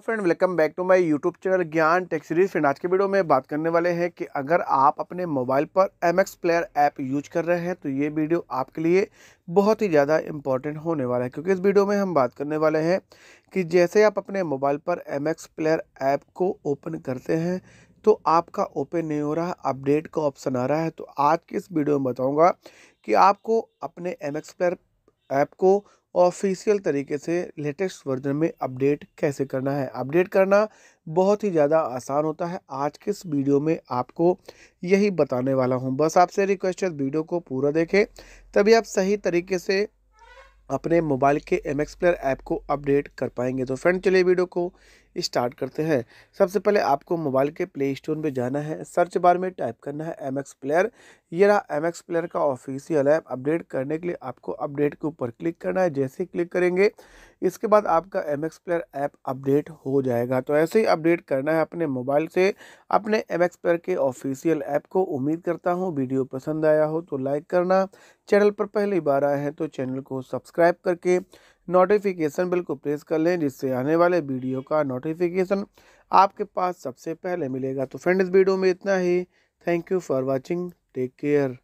friend welcome back to my YouTube channel Gyan tech series friend आज के video में बात करने वाले हैं कि अगर आप अपने मोबाइल पर M X player app use कर रहे हैं तो ये वीडियो आपके लिए बहुत ही ज़्यादा इंपॉर्टेंट होने वाला है क्योंकि इस वीडियो में हम बात करने वाले हैं कि जैसे आप अपने मोबाइल पर एम एक्स प्लेयर ऐप को ओपन करते हैं तो आपका ओपन नहीं हो रहा अपडेट का ऑप्शन आ रहा है तो आज की इस वीडियो में बताऊँगा कि आपको अपने एम एक्स प्लेयर ऐप को ऑफिशियल तरीके से लेटेस्ट वर्जन में अपडेट कैसे करना है अपडेट करना बहुत ही ज़्यादा आसान होता है आज के इस वीडियो में आपको यही बताने वाला हूँ बस आपसे रिक्वेस्ट है वीडियो को पूरा देखें तभी आप सही तरीके से अपने मोबाइल के एम एक्सप्लेयर ऐप को अपडेट कर पाएंगे तो फ्रेंड चलिए वीडियो को स्टार्ट करते हैं सबसे पहले आपको मोबाइल के प्ले स्टोर में जाना है सर्च बार में टाइप करना है एम एक्स प्लेयर यह रहा एम एक्स प्लेयर का ऑफिशियल ऐप अपडेट करने के लिए आपको अपडेट के ऊपर क्लिक करना है जैसे क्लिक करेंगे इसके बाद आपका M X player app update हो जाएगा तो ऐसे ही अपडेट करना है अपने मोबाइल से अपने एम एक्स प्लेयर के ऑफिशियल ऐप को उम्मीद करता हूँ वीडियो पसंद आया हो तो लाइक करना चैनल पर पहली बार आए हैं तो चैनल को सब्सक्राइब करके नोटिफिकेशन बिल को प्रेस कर लें जिससे आने वाले वीडियो का नोटिफिकेशन आपके पास सबसे पहले मिलेगा तो फ्रेंड इस वीडियो में इतना ही thank you for watching take care